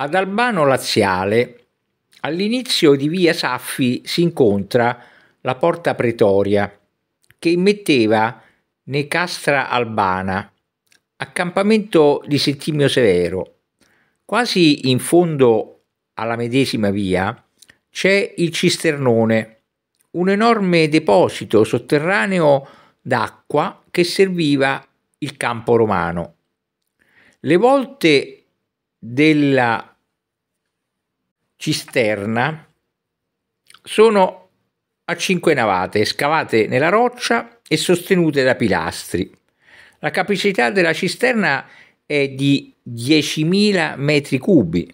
Ad Albano Laziale, all'inizio di via Saffi si incontra la porta Pretoria che immetteva Necastra Albana, accampamento di Settimio Severo. Quasi in fondo alla medesima via c'è il cisternone, un enorme deposito sotterraneo d'acqua che serviva il campo romano. Le volte della cisterna sono a cinque navate scavate nella roccia e sostenute da pilastri. La capacità della cisterna è di 10.000 metri cubi.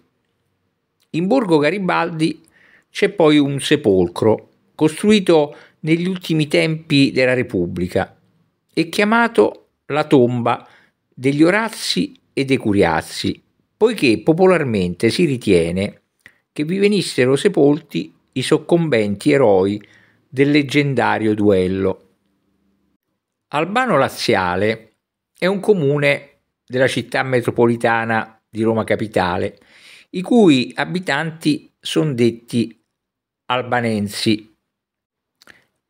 In Borgo Garibaldi c'è poi un sepolcro costruito negli ultimi tempi della Repubblica e chiamato la tomba degli Orazzi e dei Curiazzi, poiché popolarmente si ritiene che vi venissero sepolti i soccombenti eroi del leggendario duello. Albano Laziale è un comune della città metropolitana di Roma Capitale, i cui abitanti sono detti albanensi.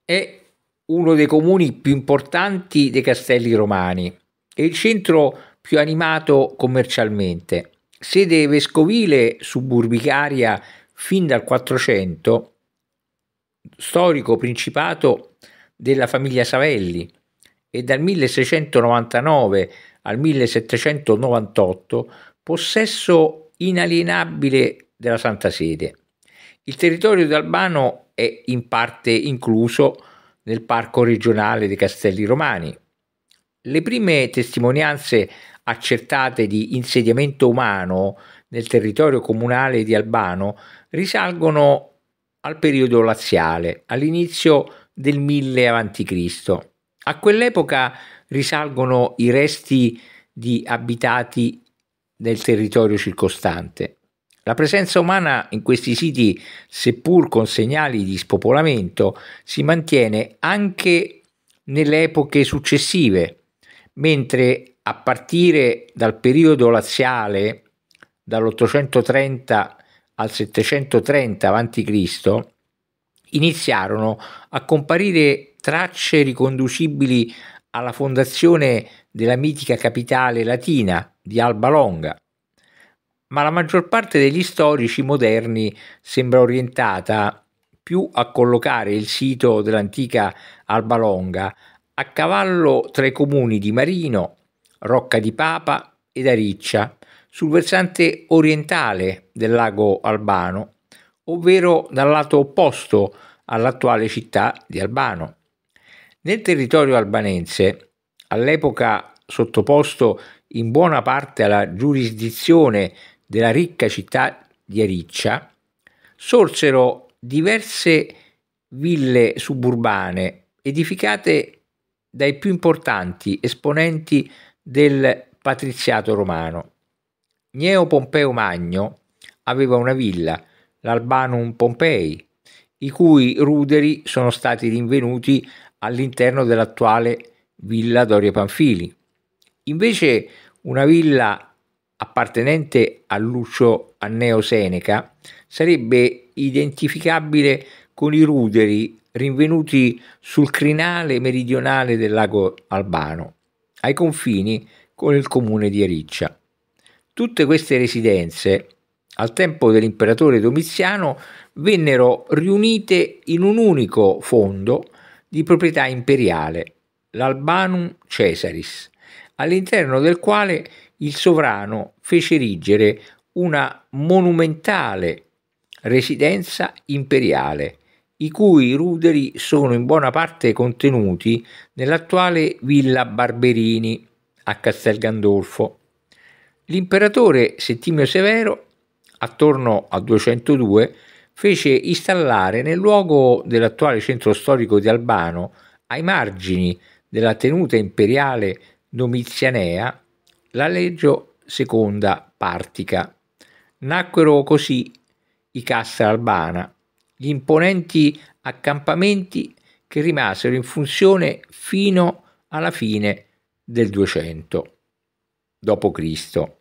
È uno dei comuni più importanti dei castelli romani e il centro più animato commercialmente sede vescovile suburbicaria fin dal 400, storico principato della famiglia Savelli e dal 1699 al 1798 possesso inalienabile della Santa Sede. Il territorio di Albano è in parte incluso nel Parco regionale dei Castelli Romani, le prime testimonianze accertate di insediamento umano nel territorio comunale di Albano risalgono al periodo laziale, all'inizio del 1000 a.C. A quell'epoca risalgono i resti di abitati del territorio circostante. La presenza umana in questi siti, seppur con segnali di spopolamento, si mantiene anche nelle epoche successive mentre a partire dal periodo laziale, dall'830 al 730 a.C., iniziarono a comparire tracce riconducibili alla fondazione della mitica capitale latina di Alba Longa, ma la maggior parte degli storici moderni sembra orientata più a collocare il sito dell'antica Alba Longa a cavallo tra i comuni di Marino, Rocca di Papa ed Ariccia, sul versante orientale del lago Albano, ovvero dal lato opposto all'attuale città di Albano. Nel territorio albanese, all'epoca sottoposto in buona parte alla giurisdizione della ricca città di Ariccia, sorsero diverse ville suburbane edificate dai più importanti esponenti del patriziato romano. Gneo Pompeo Magno aveva una villa, l'Albanum Pompei, i cui ruderi sono stati rinvenuti all'interno dell'attuale Villa Doria Panfili. Invece una villa appartenente a Lucio Anneo Seneca sarebbe identificabile con i ruderi rinvenuti sul crinale meridionale del lago Albano, ai confini con il comune di Ericcia. Tutte queste residenze, al tempo dell'imperatore Domiziano, vennero riunite in un unico fondo di proprietà imperiale, l'Albanum Cesaris, all'interno del quale il sovrano fece erigere una monumentale residenza imperiale i cui ruderi sono in buona parte contenuti nell'attuale Villa Barberini a Castel Gandolfo. L'imperatore Settimio Severo, attorno al 202, fece installare nel luogo dell'attuale centro storico di Albano, ai margini della tenuta imperiale domizianea, la legge seconda Partica. Nacquero così i Castra Albana, gli imponenti accampamenti che rimasero in funzione fino alla fine del 200 d.C.